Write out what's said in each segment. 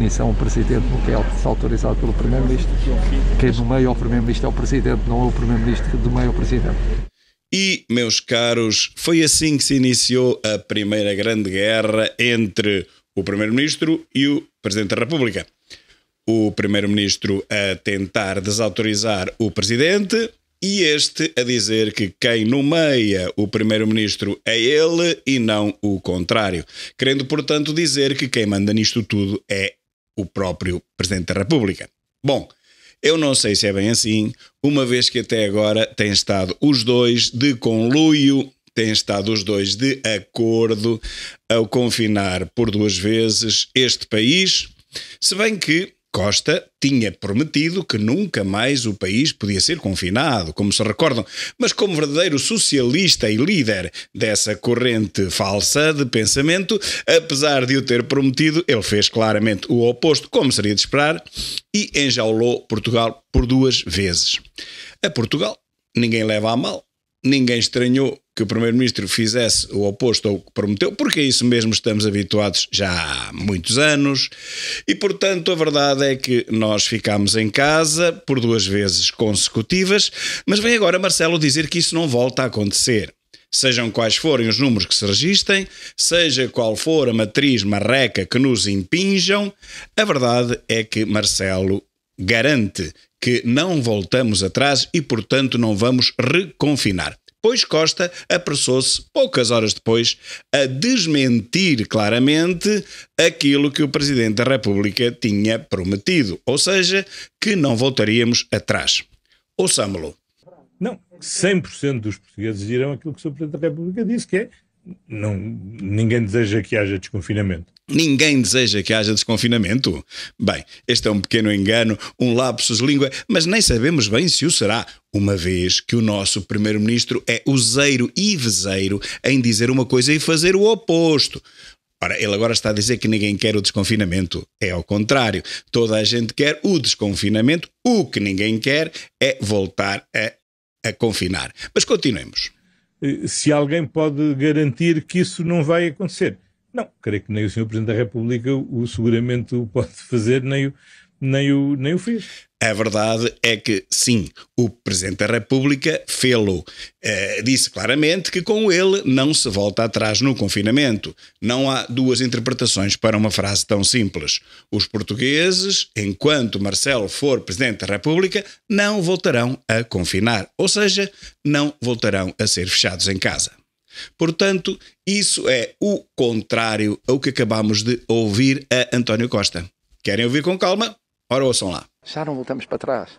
definição, o Presidente nunca é autorizado pelo Primeiro-Ministro. Quem é meio o Primeiro-Ministro é o Presidente, não é o Primeiro-Ministro que meio o Presidente. E, meus caros, foi assim que se iniciou a primeira grande guerra entre o Primeiro-Ministro e o Presidente da República. O Primeiro-Ministro a tentar desautorizar o Presidente e este a dizer que quem nomeia o Primeiro-Ministro é ele e não o contrário. Querendo, portanto, dizer que quem manda nisto tudo é o próprio Presidente da República. Bom, eu não sei se é bem assim, uma vez que até agora têm estado os dois de conluio, têm estado os dois de acordo ao confinar por duas vezes este país, se bem que Costa tinha prometido que nunca mais o país podia ser confinado, como se recordam, mas como verdadeiro socialista e líder dessa corrente falsa de pensamento, apesar de o ter prometido, ele fez claramente o oposto, como seria de esperar, e enjaulou Portugal por duas vezes. A Portugal ninguém leva a mal, ninguém estranhou que o Primeiro-Ministro fizesse o oposto ao que prometeu, porque a é isso mesmo estamos habituados já há muitos anos, e portanto a verdade é que nós ficámos em casa por duas vezes consecutivas, mas vem agora Marcelo dizer que isso não volta a acontecer sejam quais forem os números que se registrem, seja qual for a matriz marreca que nos impinjam, a verdade é que Marcelo garante que não voltamos atrás e, portanto, não vamos reconfinar pois Costa apressou-se, poucas horas depois, a desmentir claramente aquilo que o Presidente da República tinha prometido, ou seja, que não voltaríamos atrás. Ouçamo-lo. Não, 100% dos portugueses dirão aquilo que o Sr. Presidente da República disse, que é não, ninguém deseja que haja desconfinamento. Ninguém deseja que haja desconfinamento? Bem, este é um pequeno engano, um lapsus língua, mas nem sabemos bem se o será, uma vez que o nosso primeiro-ministro é useiro e veseiro em dizer uma coisa e fazer o oposto. Ora, ele agora está a dizer que ninguém quer o desconfinamento. É ao contrário. Toda a gente quer o desconfinamento. O que ninguém quer é voltar a, a confinar. Mas continuemos. Eh, se alguém pode garantir que isso não vai acontecer não, creio que nem o Sr. Presidente da República o seguramente o pode fazer, nem o, nem o, nem o fez. A verdade é que, sim, o Presidente da República fê-lo. Eh, disse claramente que com ele não se volta atrás no confinamento. Não há duas interpretações para uma frase tão simples. Os portugueses, enquanto Marcelo for Presidente da República, não voltarão a confinar, ou seja, não voltarão a ser fechados em casa. Portanto, isso é o contrário ao que acabamos de ouvir a António Costa. Querem ouvir com calma? Ora, ouçam lá. Já não voltamos para trás.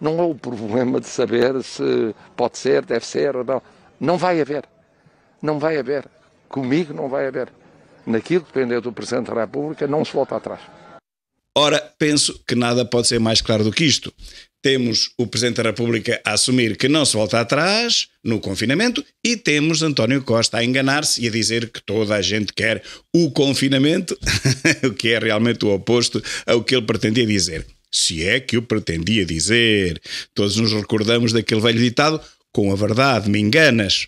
Não há o problema de saber se pode ser, deve ser ou não. Não vai haver. Não vai haver. Comigo não vai haver. Naquilo que depender do Presidente da República, não se volta atrás. Ora, penso que nada pode ser mais claro do que isto temos o Presidente da República a assumir que não se volta atrás no confinamento e temos António Costa a enganar-se e a dizer que toda a gente quer o confinamento, o que é realmente o oposto ao que ele pretendia dizer. Se é que o pretendia dizer. Todos nos recordamos daquele velho ditado: com a verdade me enganas.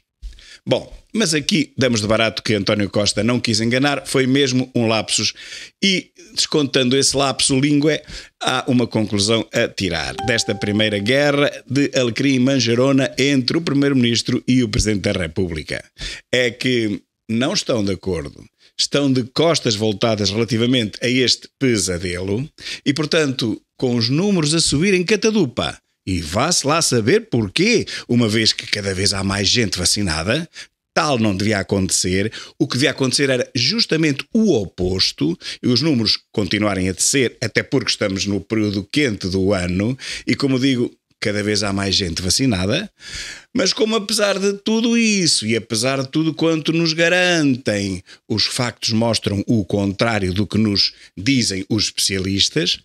Bom, mas aqui damos de barato que António Costa não quis enganar, foi mesmo um lapsus. E descontando esse lapso língua, há uma conclusão a tirar desta primeira guerra de Alecrim e Manjarona entre o Primeiro-Ministro e o Presidente da República. É que não estão de acordo estão de costas voltadas relativamente a este pesadelo e, portanto, com os números a subir em catadupa. E vá-se lá saber porquê, uma vez que cada vez há mais gente vacinada, tal não devia acontecer, o que devia acontecer era justamente o oposto, e os números continuarem a descer, até porque estamos no período quente do ano, e como digo, cada vez há mais gente vacinada, mas como apesar de tudo isso e apesar de tudo quanto nos garantem, os factos mostram o contrário do que nos dizem os especialistas,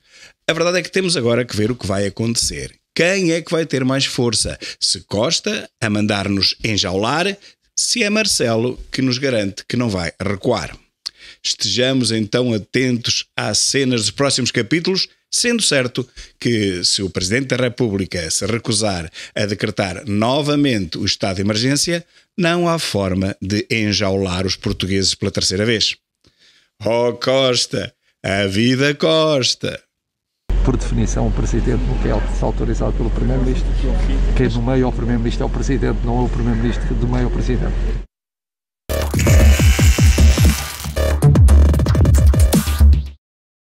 a verdade é que temos agora que ver o que vai acontecer. Quem é que vai ter mais força? Se Costa a mandar-nos enjaular, se é Marcelo que nos garante que não vai recuar. Estejamos então atentos às cenas dos próximos capítulos, sendo certo que, se o Presidente da República se recusar a decretar novamente o estado de emergência, não há forma de enjaular os portugueses pela terceira vez. Oh Costa, a vida Costa! por definição, o Presidente nunca é autorizado pelo Primeiro-Ministro. Quem é meio é o Primeiro-Ministro é o Presidente, não é o Primeiro-Ministro que é o Presidente.